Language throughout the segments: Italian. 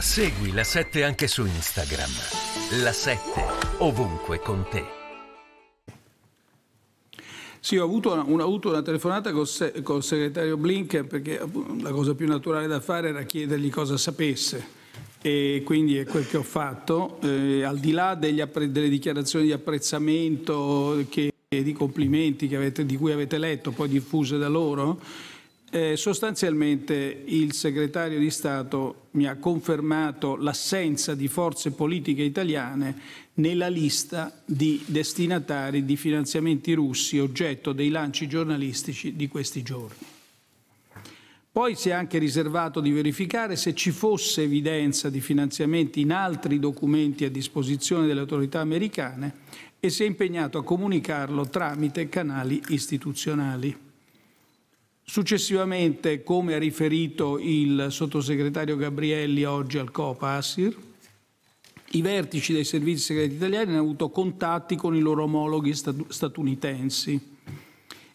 Segui la 7 anche su Instagram. La 7 ovunque con te. Sì, ho avuto una, ho avuto una telefonata col, se, col, segretario Blinken perché la cosa più naturale da fare era chiedergli cosa sapesse e quindi è quel che ho fatto, eh, al di là appre- delle dichiarazioni di apprezzamento e di complimenti avete, di cui avete letto, poi diffuse da loro eh, sostanzialmente il segretario di Stato mi ha confermato l'assenza di forze politiche italiane nella lista di destinatari di finanziamenti russi oggetto dei lanci giornalistici di questi giorni. Poi si è anche riservato di verificare se ci fosse evidenza di finanziamenti in altri documenti a disposizione delle autorità americane e si è impegnato a comunicarlo tramite canali istituzionali. Successivamente, come ha riferito il sottosegretario Gabrielli oggi al COPASIR, i vertici dei servizi segreti italiani hanno avuto contatti con i loro omologhi statunitensi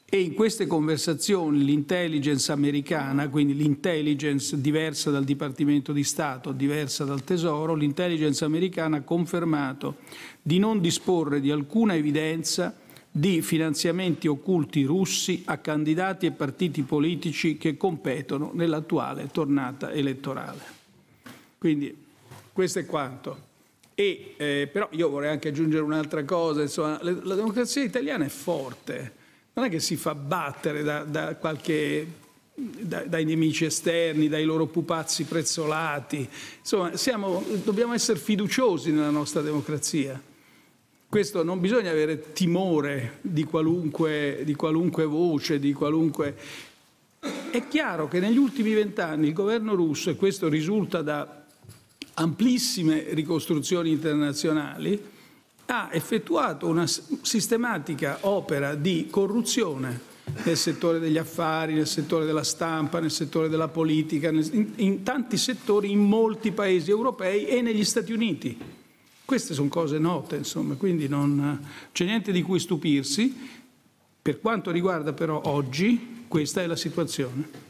e in queste conversazioni l'intelligence americana, quindi l'intelligence diversa dal Dipartimento di Stato, diversa dal Tesoro, l'intelligence americana ha confermato di non disporre di alcuna evidenza di finanziamenti occulti russi a candidati e partiti politici che competono nell'attuale tornata elettorale. Quindi questo è quanto. E, eh, però io vorrei anche aggiungere un'altra cosa, insomma, la democrazia italiana è forte, non è che si fa battere da, da qualche, da, dai nemici esterni, dai loro pupazzi prezzolati, insomma siamo, dobbiamo essere fiduciosi nella nostra democrazia. Questo non bisogna avere timore di qualunque, di qualunque voce, di qualunque... È chiaro che negli ultimi vent'anni il governo russo, e questo risulta da amplissime ricostruzioni internazionali, ha effettuato una sistematica opera di corruzione nel settore degli affari, nel settore della stampa, nel settore della politica, in, in tanti settori, in molti paesi europei e negli Stati Uniti. Queste sono cose note, insomma, quindi non c'è niente di cui stupirsi. Per quanto riguarda però oggi, questa è la situazione.